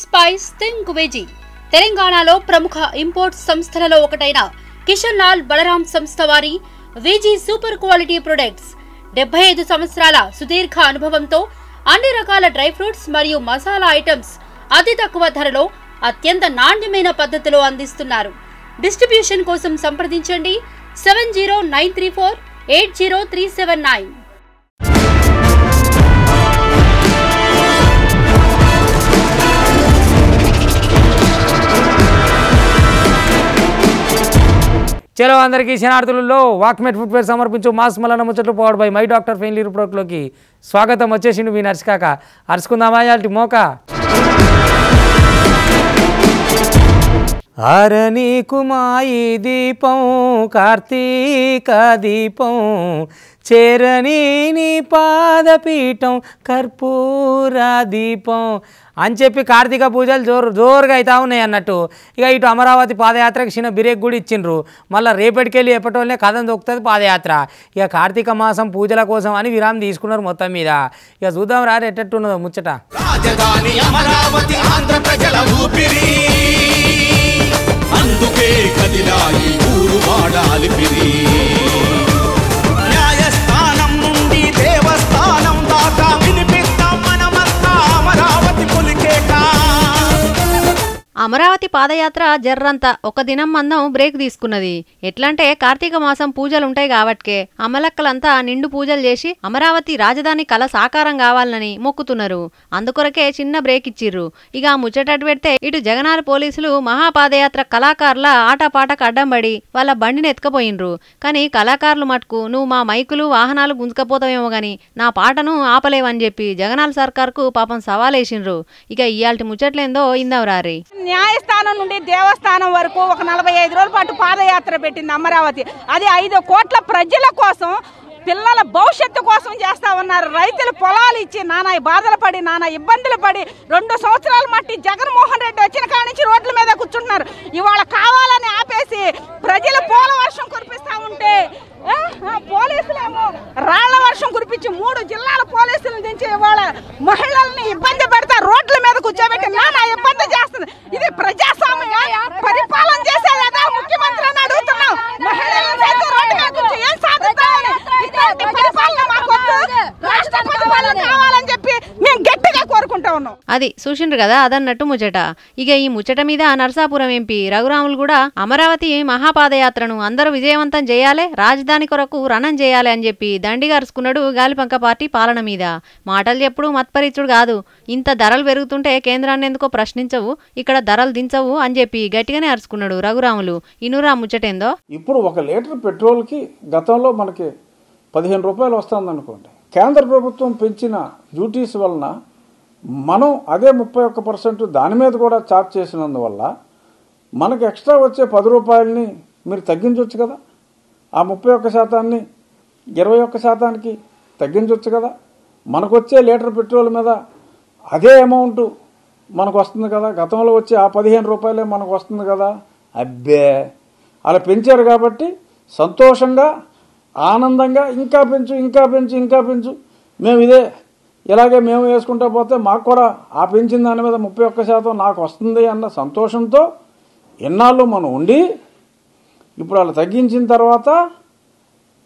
Spice think తెలంగాణలో ప్రముఖ import సంస్థలలో ఒకటైన కిషన్ లాల్ బలరాం సంస్థ వారి విజీ సూపర్ క్వాలిటీ ప్రొడక్ట్స్ డెబ్బై ఐదు సంవత్సరాల సుదీర్ఘ అనుభవంతో అన్ని రకాల డ్రై ఫ్రూట్స్ మరియు మసాలా ఐటమ్స్ అతి తక్కువ ధరలో అత్యంత నాణ్యమైన పద్ధతిలో అందిస్తున్నారు డిస్ట్రిబ్యూషన్ కోసం సంప్రదించండి seven zero nine three four eight zero three seven nine చలో అందరికీ శనార్థులలో వాక్మెట్ ఫుట్వేర్ సమర్పించు మాస్ మలన ముచ్చట్లు పోవడ్ బై మై డాక్టర్ ఫెయిన్లీ ప్రోడక్ట్లోకి స్వాగతం వచ్చేసిండు మీ నర్సికాక అరుచుకుందామా ఇలాంటి మోక అరణి కుమాయి దీపం కార్తీక దీపం చేరనీని పాదపీఠం కర్పూర దీపం అని చెప్పి కార్తీక పూజలు జోరు జోరుగా అవుతా ఉన్నాయి అన్నట్టు ఇక ఇటు అమరావతి పాదయాత్రకి చిన్న బిరేక్ కూడా ఇచ్చిండ్రు మళ్ళీ రేపటికెళ్ళి ఎప్పటివల్లే కథం దొక్కుతుంది పాదయాత్ర ఇక కార్తీక మాసం పూజల కోసం అని విరామం తీసుకున్నారు మొత్తం మీద ఇక చూద్దాం రారు ఉన్నదో ముచ్చట అందుకే కదిలాయి ఊరు వాడాలి పిరి అమరావతి పాదయాత్ర జర్రంత ఒక దినం మందం బ్రేక్ తీసుకున్నది ఎట్లంటే కార్తీక మాసం పూజలుంటాయి కాబట్టికే అమలక్కలంతా నిండు పూజలు చేసి అమరావతి రాజధాని కళ సాకారం కావాలని మొక్కుతున్నారు అందుకొరకే చిన్న బ్రేక్ ఇచ్చిర్రు ఇక ముచ్చటట్టు పెడితే ఇటు జగనాల పోలీసులు మహాపాదయాత్ర కళాకారుల ఆటపాటకు అడ్డం పడి వాళ్ళ బండిని ఎత్తుకపోయినరు కానీ కళాకారులు మటుకు నువ్వు మా మైకులు వాహనాలు గుంజుకపోతావేమో గాని నా పాటను ఆపలేవని చెప్పి జగనాల సర్కార్కు పాపం సవాలేసిండ్రు ఇక ఇయాల్టి ముచ్చట్లేందో ఇందవరారి న్యాయస్థానం నుండి దేవస్థానం వరకు ఒక నలభై ఐదు రోజుల పాటు పాదయాత్ర పెట్టింది అమరావతి అది ఐదు కోట్ల ప్రజల కోసం పిల్లల భవిష్యత్తు కోసం చేస్తా ఉన్నారు రైతులు పొలాలు ఇచ్చి నానా బాధలు పడి నానా ఇబ్బందులు పడి రెండు సంవత్సరాల మట్టి జగన్మోహన్ రెడ్డి వచ్చిన కాడి నుంచి రోడ్ల మీద కూర్చుంటున్నారు ఇవాళ కావాలని ఆపేసి ప్రజలు పూల వర్షం కురిపిస్తా ఉంటే పోలీసులేమో రాళ్ల వర్షం కురిపించి మూడు జిల్లాల పోలీసులు దించి ఇవాళ మహిళల్ని ఇబ్బంది అది చూసిండ్రు కదా అదన్నట్టు ముచ్చట ఇక ఈ ముచ్చట మీద నరసాపురం ఎంపీ రఘురాములు కూడా అమరావతి మహాపాదయాత్రను అందరూ విజయవంతం చేయాలి రాజధాని కొరకు రణం చేయాలి అని చెప్పి దండిగార్చుకున్నాడు గాలిపంక పార్టీ పాలన మీద మాటలు చెప్పుడు మత్పరిచుడు కాదు ఇంత ధరలు పెరుగుతుంటే కేంద్రాన్ని ఎందుకో ప్రశ్నించవు ఇక్కడ ధరలు దించవు అని చెప్పి గట్టిగానే అరుచుకున్నాడు రఘురాములు ఇనురా ముచ్చటేందో ఇప్పుడు ఒక లీటర్ కి గతంలో మనకి పదిహేను రూపాయలు వస్తుంది అనుకోండి కేంద్ర ప్రభుత్వం పెంచిన డ్యూటీస్ వలన మనం అదే ముప్పై ఒక్క పర్సెంట్ దాని మీద కూడా ఛార్జ్ చేసినందువల్ల మనకు ఎక్స్ట్రా వచ్చే పది రూపాయలని మీరు తగ్గించవచ్చు కదా ఆ ముప్పై ఒక్క శాతాన్ని ఇరవై ఒక్క శాతానికి తగ్గించవచ్చు కదా మనకు వచ్చే లీటర్ పెట్రోల్ మీద అదే అమౌంట్ మనకు వస్తుంది కదా గతంలో వచ్చే ఆ పదిహేను రూపాయలే మనకు వస్తుంది కదా అబ్బే అలా పెంచారు కాబట్టి సంతోషంగా ఆనందంగా ఇంకా పెంచు ఇంకా పెంచు ఇంకా పెంచు మేము ఇదే ఇలాగే మేము వేసుకుంటూ పోతే మాకు కూడా ఆ పెంచిన దాని మీద ముప్పై ఒక్క శాతం నాకు వస్తుంది అన్న సంతోషంతో ఎన్నాళ్ళు మనం ఉండి ఇప్పుడు వాళ్ళు తగ్గించిన తర్వాత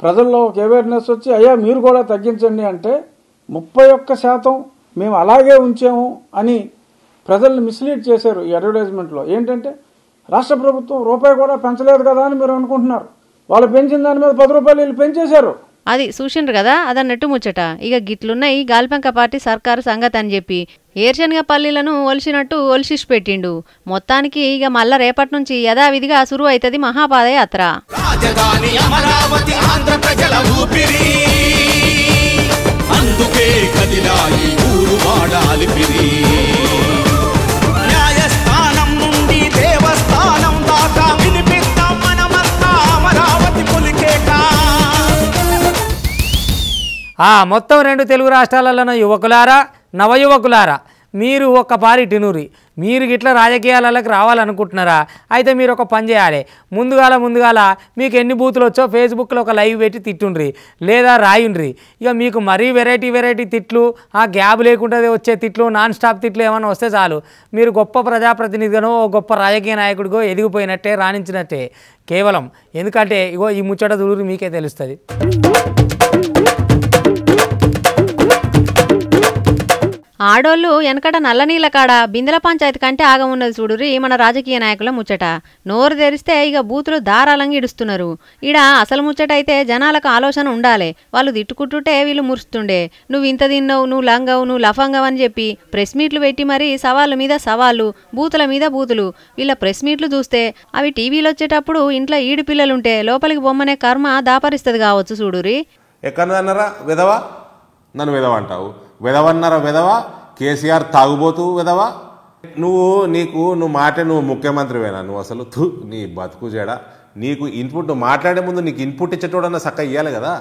ప్రజల్లో ఒక అవేర్నెస్ వచ్చి అయ్యా మీరు కూడా తగ్గించండి అంటే ముప్పై ఒక్క శాతం మేము అలాగే ఉంచాము అని ప్రజల్ని మిస్లీడ్ చేశారు ఈ అడ్వర్టైజ్మెంట్లో ఏంటంటే రాష్ట్ర ప్రభుత్వం రూపాయి కూడా పెంచలేదు కదా అని మీరు అనుకుంటున్నారు వాళ్ళు పెంచిన దాని మీద పది రూపాయలు వీళ్ళు పెంచేశారు అది చూసిండ్రు కదా అదన్నట్టు ముచ్చట ఇక గిట్లున్నాయి గాల్పెంక పార్టీ సర్కారు సంగతి అని చెప్పి ఏర్శనగ పల్లీలను ఒలిసినట్టు ఒలిసిసి పెట్టిండు మొత్తానికి ఇక మళ్ళా రేపటి నుంచి యథావిధిగా సురువు అవుతుంది మహాపాదయాత్ర అందుకే కదిలాయి ఊరు వాడాలి మొత్తం రెండు తెలుగు రాష్ట్రాలలోనూ యువకులారా నవయువకులారా మీరు ఒక్క పారి టినూరి మీరు ఇట్లా రాజకీయాలలోకి రావాలనుకుంటున్నారా అయితే మీరు ఒక పని చేయాలి ముందుగాల ముందుగాల మీకు ఎన్ని బూతులు వచ్చో ఫేస్బుక్లో ఒక లైవ్ పెట్టి తిట్టుండ్రి లేదా రాయుండ్రి ఇక మీకు మరీ వెరైటీ వెరైటీ తిట్లు ఆ గ్యాబ్ లేకుండా వచ్చే తిట్లు నాన్ స్టాప్ తిట్లు ఏమైనా వస్తే చాలు మీరు గొప్ప ప్రజాప్రతినిధిగానో గొప్ప రాజకీయ నాయకుడిగో ఎదిగిపోయినట్టే రాణించినట్టే కేవలం ఎందుకంటే ఇగో ఈ ముచ్చట దూరు మీకే తెలుస్తుంది ఆడోళ్ళు వెనకట నల్లనీళ్ళ కాడ బిందెల పంచాయతీ కంటే ఆగమున్నది చూడురి మన రాజకీయ నాయకుల ముచ్చట నోరు తెరిస్తే ఇక బూతులు దారాలంగి ఇడుస్తున్నారు ఈడ అసలు ముచ్చట అయితే జనాలకు ఆలోచన ఉండాలి వాళ్ళు తిట్టుకుంటుంటే వీళ్ళు మురుస్తుండే నువ్వు ఇంత తిన్నావు నువ్వు లంగవు నువ్వు లఫంగవు అని చెప్పి ప్రెస్ మీట్లు పెట్టి మరీ సవాళ్ళ మీద సవాళ్ళు బూతుల మీద బూతులు వీళ్ళ ప్రెస్ మీట్లు చూస్తే అవి టీవీలు వచ్చేటప్పుడు ఇంట్లో ఈడు పిల్లలుంటే లోపలికి బొమ్మనే కర్మ దాపరిస్తుంది కావచ్చు చూడురి ఎక్కడ విధవా నన్ను విధవ అంటావు వెదవన్నర వెదవ కేసీఆర్ తాగుబోతూ వెదవ నువ్వు నీకు నువ్వు మాటే నువ్వు ముఖ్యమంత్రివేనా నువ్వు అసలు తు నీ బతుకు చేడ నీకు ఇన్పుట్ నువ్వు మాట్లాడే ముందు నీకు ఇన్పుట్ ఇచ్చేటోడన్నా సక్క ఇయ్యాలి కదా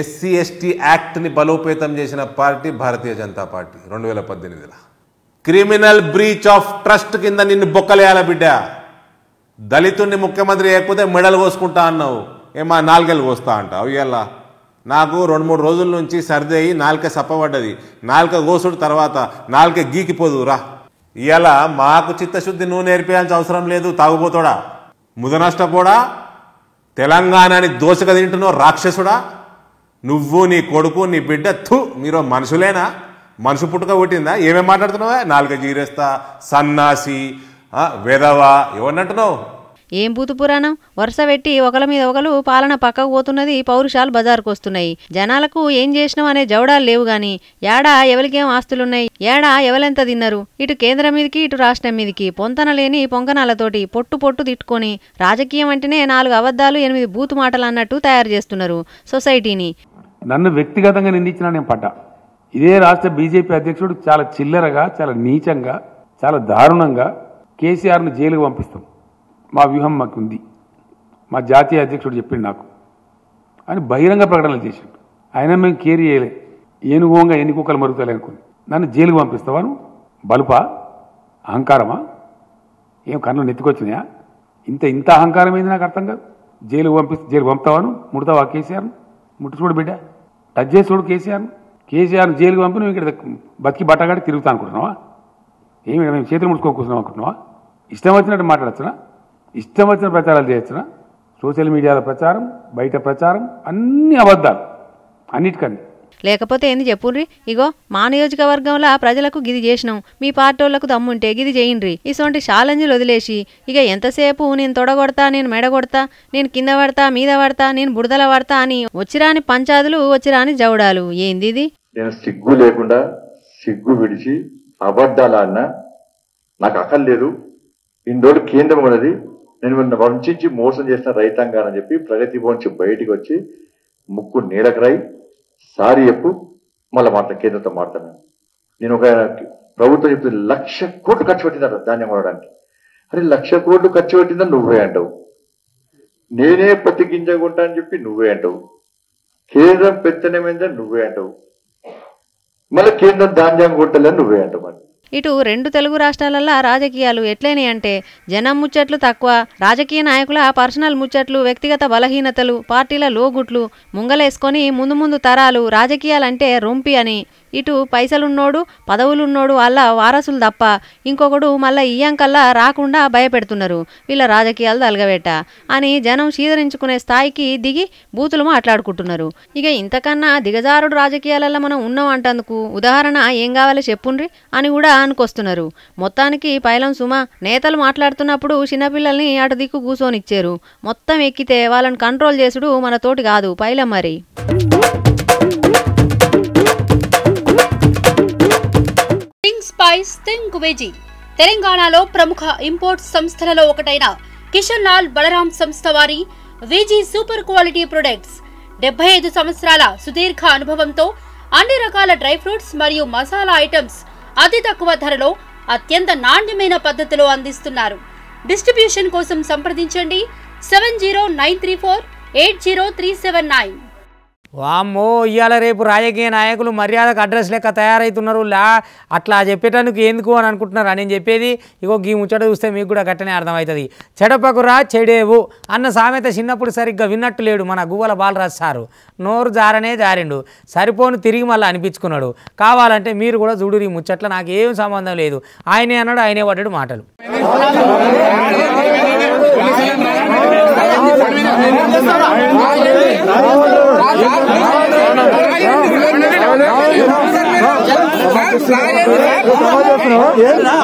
ఎస్సీ ఎస్టీ యాక్ట్ని బలోపేతం చేసిన పార్టీ భారతీయ జనతా పార్టీ రెండు వేల పద్దెనిమిదిలో క్రిమినల్ బ్రీచ్ ఆఫ్ ట్రస్ట్ కింద నిన్ను బొక్కలేయాల బిడ్డ దళితుణ్ణి ముఖ్యమంత్రి లేకపోతే మెడలు కోసుకుంటా అన్నావు ఏమా నాలుగేళ్ళు కోస్తా అంటావు ఇవాళ నాకు రెండు మూడు రోజుల నుంచి సర్ది అయ్యి నాలుక సప్పబడ్డది నాలుక గోసుడు తర్వాత నాలుక గీకిపోదురా ఇలా మాకు చిత్తశుద్ధి నువ్వు నేర్పించాల్సిన అవసరం లేదు తాగుపోతాడా ముదనష్టపోడా తెలంగాణని దోశక తింటున్నావు రాక్షసుడా నువ్వు నీ కొడుకు నీ బిడ్డ థు మీరు మనుషులేనా మనుషు పుట్టుక పుట్టిందా ఏమేమి మాట్లాడుతున్నావా నాలుగ జీరేస్తా సన్నాసి వెదవా ఎవరినంటున్నావు ఏం బూతు పురాణం వరుస పెట్టి ఒకల మీద ఒకలు పాలన పక్కకు పోతున్నది పౌరుషాలు బజారుకు వస్తున్నాయి జనాలకు ఏం చేసినాం అనే జవడాలు లేవు గాని ఏడా ఎవరికేం ఆస్తులున్నాయి ఏడా ఎవలెంత తిన్నారు ఇటు కేంద్రం మీదకి ఇటు రాష్ట్రం మీదకి పొంతన లేని పొంగనాలతోటి పొట్టు పొట్టు తిట్టుకొని రాజకీయం అంటేనే నాలుగు అబద్ధాలు ఎనిమిది బూతు మాటలు అన్నట్టు తయారు చేస్తున్నారు సొసైటీని నన్ను వ్యక్తిగతంగా నిందించిన నేను పడ్డా ఇదే రాష్ట్ర బీజేపీ అధ్యక్షుడు చాలా చిల్లరగా చాలా నీచంగా చాలా దారుణంగా కేసీఆర్ను జైలుకు పంపిస్తాం మా వ్యూహం మాకుంది మా జాతీయ అధ్యక్షుడు చెప్పిండు నాకు అని బహిరంగ ప్రకటనలు చేసిండు అయినా మేము కేర్ చేయలే ఏనుగోంగా ఎన్ని కుక్కలు మరుగుతాయి నన్ను జైలుకు పంపిస్తావాను బలుపా అహంకారమా ఏం కన్ను నెత్తికొచ్చినాయా ఇంత ఇంత అహంకారం ఏంది నాకు అర్థం కాదు జైలు పంపిస్తే జైలు పంపుతావాను ముడతావా కేసీఆర్ ముట్టు చూడు బిడ్డ టచ్ చేసి చూడు కేసీఆర్ కేసీఆర్ జైలుకి పంపి నువ్వు ఇక్కడ బతికి బట్టగాడి తిరుగుతా అనుకుంటున్నావా ఏమి మేము చేతులు ముడుచుకోకూర్చున్నాం అనుకుంటున్నావా ఇష్టం వచ్చినట్టు మాట్లాడచ్చునా ఇష్టం వచ్చిన ప్రచారాలు చేయొచ్చిన సోషల్ మీడియాలో ప్రచారం బయట ప్రచారం అన్ని అబద్ధాలు అన్నిటికన్నీ లేకపోతే ఏంది చెప్పుర్రి ఇగో మా నియోజకవర్గంలో ప్రజలకు గిది చేసినాం మీ పార్టోళ్లకు దమ్ముంటే గిది చేయండి ఇటువంటి ఛాలెంజ్లు వదిలేసి ఇక ఎంతసేపు నేను తొడగొడతా నేను మెడగొడతా నేను కింద పడతా మీద పడతా నేను బుడదల పడతా అని వచ్చిరాని పంచాదులు వచ్చిరాని జవడాలు ఏంది ఇది నేను సిగ్గు లేకుండా సిగ్గు విడిచి అబద్ధాలన్నా నాకు అక్కర్లేదు ఇందోడు కేంద్రం ఉన్నది నేను మిమ్మల్ని వంచించి మోసం చేసిన రైతాంగానని చెప్పి ప్రగతి నుంచి బయటికి వచ్చి ముక్కు నీలకరాయి సారీ చెప్పు మళ్ళీ మాట్లాడు కేంద్రంతో మాట్లాడాను నేను ఒక ప్రభుత్వం చెప్తుంది లక్ష కోట్లు ఖర్చు పెట్టిందట ధాన్యం కొనడానికి అరే లక్ష కోట్లు ఖర్చు పెట్టిందని నువ్వే అంటావు నేనే పత్తి గింజ కొంటా అని చెప్పి నువ్వే అంటావు కేంద్రం పెత్తనమైందని నువ్వే అంటావు మళ్ళీ కేంద్రం ధాన్యం కొట్టాలని నువ్వే అంటావు మరి ఇటు రెండు తెలుగు రాష్ట్రాలల్లా రాజకీయాలు ఎట్లేని అంటే జనం ముచ్చట్లు తక్కువ రాజకీయ నాయకుల పర్సనల్ ముచ్చట్లు వ్యక్తిగత బలహీనతలు పార్టీల లోగుట్లు ముంగలేసుకొని ముందు ముందు తరాలు రాజకీయాలంటే రొంపి అని ఇటు పైసలున్నోడు పదవులున్నోడు అలా వారసులు తప్ప ఇంకొకడు మళ్ళా ఇయ్యంకల్లా రాకుండా భయపెడుతున్నారు వీళ్ళ రాజకీయాలు తలగబెట్ట అని జనం శీధరించుకునే స్థాయికి దిగి బూతులు మాట్లాడుకుంటున్నారు ఇక ఇంతకన్నా దిగజారుడు రాజకీయాలలో మనం ఉన్నాం అంటందుకు ఉదాహరణ ఏం కావాలి చెప్పుండ్రి అని కూడా కూడా అనుకొస్తున్నారు మొత్తానికి పైలం సుమ నేతలు మాట్లాడుతున్నప్పుడు చిన్నపిల్లల్ని అటు దిక్కు కూసోనిచ్చారు మొత్తం ఎక్కితే వాళ్ళని కంట్రోల్ చేసుడు మన తోటి కాదు పైలం మరి స్పైస్ థింక్ తెలంగాణలో ప్రముఖ ఇంపోర్ట్ సంస్థలలో ఒకటైన కిషన్ లాల్ బలరాం సంస్థ వారి విజీ సూపర్ క్వాలిటీ ప్రొడక్ట్స్ డెబ్బై ఐదు సంవత్సరాల సుదీర్ఘ అనుభవంతో అన్ని రకాల డ్రై ఫ్రూట్స్ మరియు మసాలా ఐటమ్స్ అతి తక్కువ ధరలో అత్యంత నాణ్యమైన పద్ధతిలో అందిస్తున్నారు డిస్ట్రిబ్యూషన్ కోసం సంప్రదించండి seven zero nine three four eight zero three seven nine వామ్మో ఇవాళ రేపు రాజకీయ నాయకులు మర్యాదకు అడ్రస్ లెక్క తయారవుతున్నారు లా అట్లా చెప్పేటందుకు ఎందుకు అని అనుకుంటున్నారు నేను చెప్పేది ఇగో గీ ముచ్చట చూస్తే మీకు కూడా గట్టనే అర్థమవుతుంది చెడపకురా చెడేవు అన్న సామెత చిన్నప్పుడు సరిగ్గా విన్నట్టు లేడు మన గువ్వల బాలరాజ్ సారు నోరు జారనే జారిండు సరిపోను తిరిగి మళ్ళీ అనిపించుకున్నాడు కావాలంటే మీరు కూడా చూడు ఈ నాకు ఏం సంబంధం లేదు ఆయనే అన్నాడు ఆయనే పడ్డాడు మాటలు ¿no?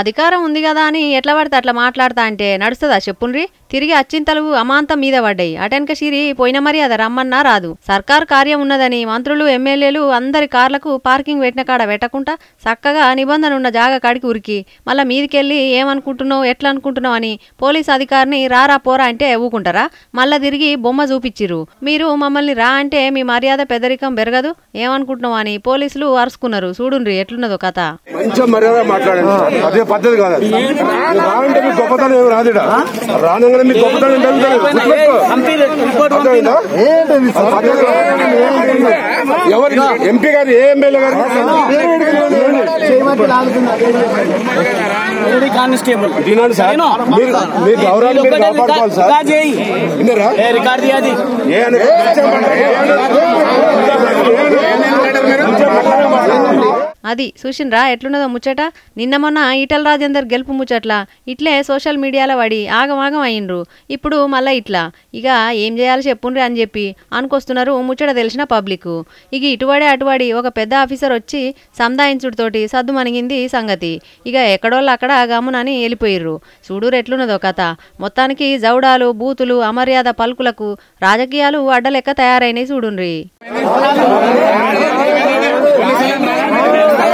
అధికారం ఉంది కదా అని ఎట్లా పడితే అట్లా మాట్లాడతా అంటే నడుస్తుందా చెప్పుండ్రి తిరిగి అచ్చింతలు అమాంతం మీద పడ్డాయి అటెనక సిరి పోయిన మరి అది రమ్మన్నా రాదు సర్కార్ కార్యం ఉన్నదని మంత్రులు ఎమ్మెల్యేలు అందరి కార్లకు పార్కింగ్ పెట్టిన కాడ పెట్టకుండా చక్కగా నిబంధన ఉన్న జాగా కాడికి ఉరికి మళ్ళీ మీదికెళ్ళి ఏమనుకుంటున్నావు ఎట్లా అనుకుంటున్నావు అని పోలీస్ అధికారిని రారా పోరా అంటే ఎవ్వుకుంటారా మళ్ళీ తిరిగి బొమ్మ చూపించిరు మీరు మమ్మల్ని రా అంటే మీ మర్యాద పెదరికం పెరగదు ఏమనుకుంటున్నావు అని పోలీసులు అరుసుకున్నారు చూడుండ్రి ఎట్లున్నదో కథ పద్ధతి కాదు రావంటే మీకు గొప్పతనం ఏమి రాదు రానుగానే మీకు గొప్పతనం ఎవరు ఎంపీ గారు ఏ ఎమ్మెల్యే గారు కాన్స్టేబుల్ దీనాడు సార్ మీరు గౌరవాన్ని కాపాడుకోవాలి సార్ అది చూసిండ్రా ఎట్లున్నదో ముచ్చట నిన్న మొన్న ఈటల రాజేందర్ గెలుపు ముచ్చట్ల ఇట్లే సోషల్ మీడియాలో పడి ఆగమాగం అయ్యిండ్రు ఇప్పుడు మళ్ళా ఇట్లా ఇక ఏం చేయాలి చెప్పుండ్రి అని చెప్పి అనుకొస్తున్నారు ముచ్చట తెలిసిన పబ్లిక్ ఇక ఇటువాడే అటువాడి ఒక పెద్ద ఆఫీసర్ వచ్చి సంధాయించుడితోటి సద్దు మనిగింది సంగతి ఇక ఎక్కడోళ్ళు అక్కడ గమనని వెళ్ళిపోయిర్రు చూడు ఎట్లున్నదో కథ మొత్తానికి జౌడాలు బూతులు అమర్యాద పలుకులకు రాజకీయాలు అడ్డలెక్క తయారైనవి చూడుండ్రి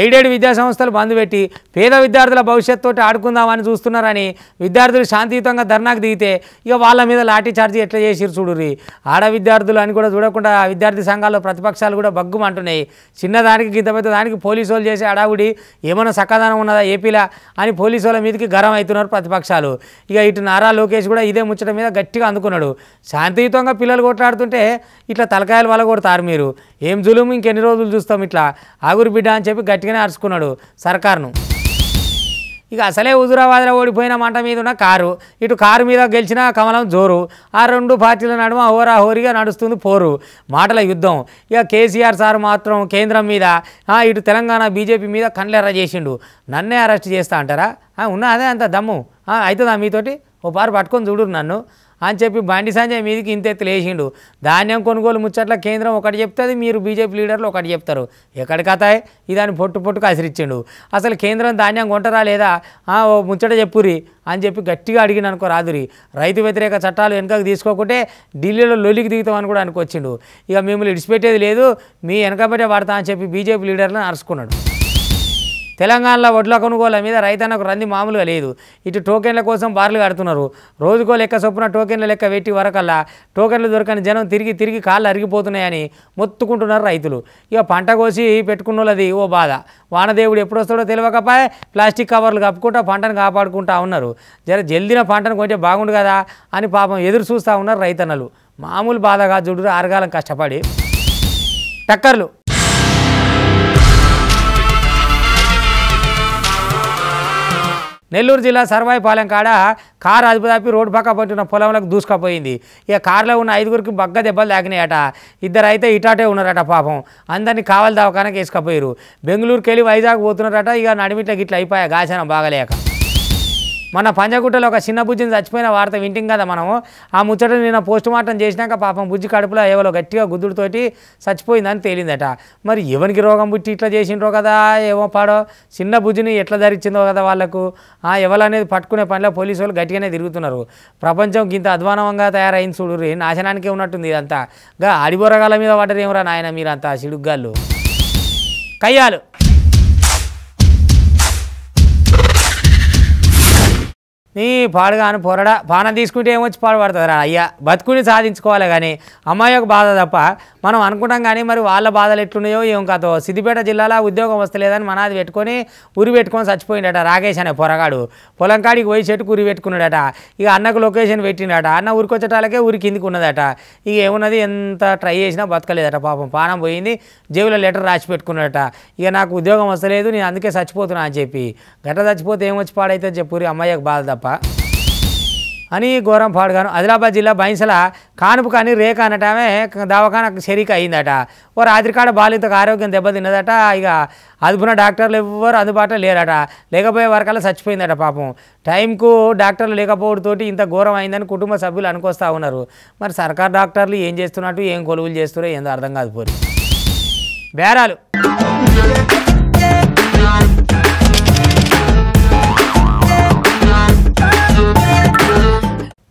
ఎయిడెడ్ విద్యాసంస్థలు బంద్ పెట్టి పేద విద్యార్థుల భవిష్యత్తుతో ఆడుకుందామని చూస్తున్నారని విద్యార్థులు శాంతియుతంగా ధర్నాకు దిగితే ఇక వాళ్ళ మీద లాఠీ చార్జీ ఎట్లా చేసిరు చూడుర్రి ఆడ విద్యార్థులు అని కూడా చూడకుండా విద్యార్థి సంఘాల్లో ప్రతిపక్షాలు కూడా బగ్గుమంటున్నాయి చిన్నదానికి గింత పెద్ద దానికి పోలీసు వాళ్ళు చేసే అడావుడి ఏమైనా సకాదానం ఉన్నదా ఏపీలా అని పోలీసు వాళ్ళ మీదకి గరం అవుతున్నారు ప్రతిపక్షాలు ఇక ఇటు నారా లోకేష్ కూడా ఇదే ముచ్చట మీద గట్టిగా అందుకున్నాడు శాంతియుతంగా పిల్లలు కొట్లాడుతుంటే ఇట్లా తలకాయలు వాళ్ళ కొడతారు మీరు ఏం జులుము ఇంకెన్ని రోజులు చూస్తాం ఇట్లా ఆగురు బిడ్డ అని చెప్పి గట్టిగానే అరుచుకున్నాడు సర్కార్ను ఇక అసలే హుజురాబాద్లో ఓడిపోయిన మంట మీద ఉన్న కారు ఇటు కారు మీద గెలిచిన కమలం జోరు ఆ రెండు పార్టీల నడుమ హోరాహోరీగా నడుస్తుంది పోరు మాటల యుద్ధం ఇక కేసీఆర్ సార్ మాత్రం కేంద్రం మీద ఇటు తెలంగాణ బీజేపీ మీద కండ్లెర్ర చేసిండు నన్నే అరెస్ట్ చేస్తా అంటారా ఉన్నా అదే అంత దమ్ము అవుతుందా మీతోటి ఓ పారు పట్టుకొని చూడు నన్ను అని చెప్పి బండి సంజయ్ మీదికి ఇంతెత్తులు వేసిండు ధాన్యం కొనుగోలు ముచ్చట్ల కేంద్రం ఒకటి చెప్తుంది మీరు బీజేపీ లీడర్లు ఒకటి చెప్తారు ఎక్కడి కథ ఇదాన్ని పొట్టు పొట్టుకు ఆశ్రయించిండు అసలు కేంద్రం ధాన్యం కొంటరా లేదా ఓ ముచ్చట చెప్పురి అని చెప్పి గట్టిగా అడిగిన అనుకో రాదురి రైతు వ్యతిరేక చట్టాలు వెనకకు తీసుకోకుంటే ఢిల్లీలో లొలికి దిగుతామని కూడా అనుకొచ్చిండు ఇక మిమ్మల్ని ఇడిచిపెట్టేది లేదు మీ వెనకబట్టే వాడతా అని చెప్పి బీజేపీ లీడర్లను అరుచుకున్నాడు తెలంగాణలో వడ్ల కొనుగోళ్ల మీద రైతన్నకు రంది మామూలుగా లేదు ఇటు టోకెన్ల కోసం బార్లు కడుతున్నారు రోజుకో లెక్క చొప్పున టోకెన్ల లెక్క పెట్టి వరకల్లా టోకెన్లు దొరకని జనం తిరిగి తిరిగి కాళ్ళు అరిగిపోతున్నాయని మొత్తుకుంటున్నారు రైతులు ఇక పంట కోసి పెట్టుకున్నది ఓ బాధ వానదేవుడు ఎప్పుడు వస్తాడో తెలియకపోయి ప్లాస్టిక్ కవర్లు కప్పుకుంటా పంటను కాపాడుకుంటా ఉన్నారు జర జల్దిన పంటను కొంచెం బాగుండు కదా అని పాపం ఎదురు చూస్తూ ఉన్నారు రైతన్నలు మామూలు బాధగా చూడు ఆరగాలం కష్టపడి టక్కర్లు నెల్లూరు జిల్లా సర్వాయిపాలెం కాడ కారు అదుపుదాపి రోడ్డు పక్క పట్టిన పొలంలోకి దూసుకపోయింది ఇక కారులో ఉన్న ఐదుగురికి బగ్గ దెబ్బలు తాకినాయట ఇద్దరు అయితే ఇటాటే ఉన్నారట పాపం అందరినీ కావాలి దవాఖానకి వేసుకపోయారు బెంగళూరుకి వెళ్ళి వైజాగ్ పోతున్నారట ఇక నడిమిట్లకి ఇట్లా అయిపోయా గాసనం బాగలేక మన పంజగుట్టలో ఒక చిన్న బుజ్జిని చచ్చిపోయిన వార్త వింటిం కదా మనము ఆ ముచ్చట నిన్న పోస్ట్ మార్టం చేసినాక పాపం బుజ్జి కడుపులో ఎవరో గట్టిగా గుద్దుడితోటి చచ్చిపోయిందని తేలిందట మరి ఎవరికి రోగం పుట్టి ఇట్లా చేసిండ్రో కదా ఏమో పాడో చిన్న బుజ్జిని ఎట్లా ధరించిందో కదా వాళ్ళకు ఆ ఎవరనేది పట్టుకునే పనిలో పోలీసు వాళ్ళు గట్టిగానే తిరుగుతున్నారు ప్రపంచం ఇంత అధ్వానంగా తయారైంది చూడుర్రి నాశనానికే ఉన్నట్టుంది ఇదంతా గా అడిబొరగాల మీద పడ్డరేమరా నాయన మీరంతా సిడుగ్గాళ్ళు కయ్యాలు ఈ పాడుగాను పొరడ పానం తీసుకుంటే ఏమొచ్చి పాడుపడుతుంది రా అయ్యా బతుకుని సాధించుకోవాలి కానీ అమ్మాయి యొక్క బాధ తప్ప మనం అనుకుంటాం కానీ మరి వాళ్ళ బాధలు ఎట్లున్నాయో ఏం కాదో సిద్దిపేట జిల్లాలో ఉద్యోగం వస్తలేదని మనాది పెట్టుకొని ఉరి పెట్టుకొని చచ్చిపోయిండట రాకేష్ అనే పొరగాడు పొలం కాడికి పోయి చెట్టుకు ఉరి పెట్టుకున్నాడట ఇక అన్నకు లొకేషన్ పెట్టిండట అన్న ఉరికొచ్చేటాలకే ఉరి కిందికి ఉన్నదట ఇక ఏమున్నది ఎంత ట్రై చేసినా బతకలేదట పాపం పానం పోయింది జేబులో లెటర్ రాసి పెట్టుకున్నాడట ఇక నాకు ఉద్యోగం వస్తలేదు నేను అందుకే చచ్చిపోతున్నా అని చెప్పి గట్ట చచ్చిపోతే ఏమొచ్చి పాడైతే చెప్పురి అమ్మాయికి బాధ తప్ప అని ఘోరం పాడుగాను ఆదిలాబాద్ జిల్లా బైన్సల కానుపు కాని రేఖ అనటమే దవాఖాన షరీక అయిందట ఓ రాత్రికాడ బాలింతకు ఆరోగ్యం దెబ్బతిన్నదట ఇక అదుపున డాక్టర్లు ఎవ్వరు అందుబాటులో లేరట లేకపోయే వరకల్లా చచ్చిపోయిందట పాపం టైంకు డాక్టర్లు లేకపోవడంతోటి ఇంత ఘోరం అయిందని కుటుంబ సభ్యులు అనుకొస్తూ ఉన్నారు మరి సర్కార్ డాక్టర్లు ఏం చేస్తున్నట్టు ఏం కొలువులు చేస్తున్నారో ఏందో అర్థం కాదు పోరు బేరాలు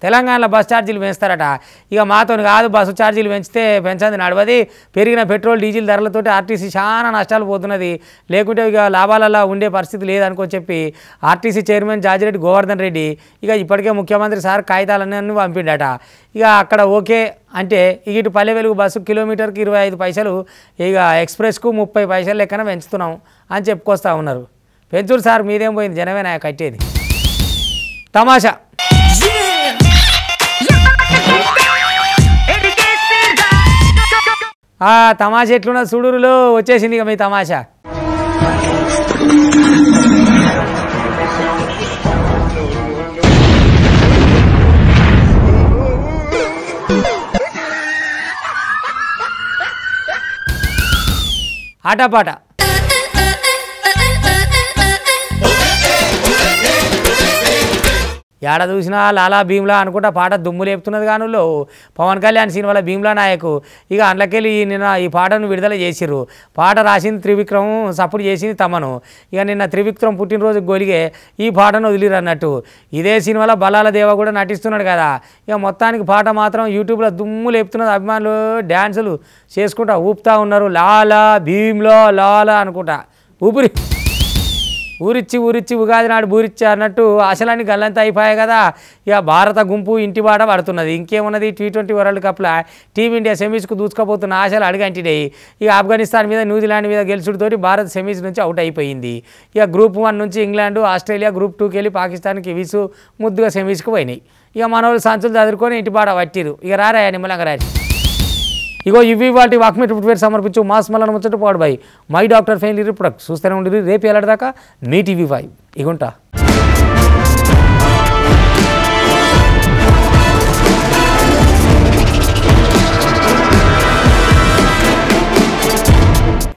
తెలంగాణలో బస్ ఛార్జీలు పెంచుతారట ఇక మాతో కాదు బస్సు ఛార్జీలు పెంచితే పెంచంది నడవది పెరిగిన పెట్రోల్ డీజిల్ ధరలతో ఆర్టీసీ చాలా నష్టాలు పోతున్నది లేకుంటే ఇక లాభాలలో ఉండే పరిస్థితి లేదనుకో చెప్పి ఆర్టీసీ చైర్మన్ జాజిరెడ్డి గోవర్ధన్ రెడ్డి ఇక ఇప్పటికే ముఖ్యమంత్రి సార్ కాగితాలన్నీ పంపిండట ఇక అక్కడ ఓకే అంటే ఇక ఇటు పల్లె వెలుగు బస్సు కిలోమీటర్కి ఇరవై ఐదు పైసలు ఇక ఎక్స్ప్రెస్కు ముప్పై పైసలు లెక్కన పెంచుతున్నాం అని చెప్పుకొస్తూ ఉన్నారు పెంచుడు సార్ మీదేం పోయింది జనమే నా కట్టేది తమాషా ఆ తమాషా ఎట్లున్న చూడురులో వచ్చేసింది ఇక మీ తమాషా ఆటపాట ఏడ చూసినా లాలా భీమ్లా అనుకుంటా పాట దుమ్ము లేపుతున్నది కానులో పవన్ కళ్యాణ్ సినిమాల భీమ్లా నాయకు ఇక అందులోకెళ్ళి నిన్న ఈ పాటను విడుదల చేసిర్రు పాట రాసింది త్రివిక్రమ్ సపోర్ట్ చేసింది తమను ఇక నిన్న త్రివిక్రమ్ పుట్టినరోజు గోలిగే ఈ పాటను వదిలిరు అన్నట్టు ఇదే సినిమాలో బలాల దేవ కూడా నటిస్తున్నాడు కదా ఇక మొత్తానికి పాట మాత్రం యూట్యూబ్లో దుమ్ము లేపుతున్నది అభిమానులు డ్యాన్సులు చేసుకుంటా ఊపుతా ఉన్నారు లాలా భీమ్లో లాలా అనుకుంటా ఊపిరి ఊరిచ్చి ఊరిచ్చి ఉగాది నాడు బూరిచ్చి అన్నట్టు అసలాన్ని గల్లంతా అయిపోయాయి కదా ఇక భారత గుంపు ఇంటి బాట పడుతున్నది ఇంకేమున్నది టీ ట్వంటీ వరల్డ్ కప్లో టీమిండియా సెమీస్కు దూసుకోపోతున్న ఆశలు అడిగంటినాయి ఇక ఆఫ్ఘనిస్తాన్ మీద న్యూజిలాండ్ మీద గెలుచుడితోటి భారత్ సెమీస్ నుంచి అవుట్ అయిపోయింది ఇక గ్రూప్ వన్ నుంచి ఇంగ్లాండ్ ఆస్ట్రేలియా గ్రూప్ టూకి వెళ్ళి పాకిస్తాన్కి విసు ముద్దుగా సెమీస్కు పోయినాయి ఇక మన సంచులు చదువుకొని ఇంటి బాట పట్టిరు ఇక రారాయా నిమ్మలంగా రాసి ఇగో ఇవి వాటి వాక్మీ రిపోర్ట్ సమర్పించు మాస్ మల్లన ముచ్చట బై మై డాక్టర్ ఫెయిల్ రిప్రొడక్ట్ చూస్తూనే ఉండి రేపు ఎలాడిదాకా మీ టీవీ ఫైవ్ ఇగుంటా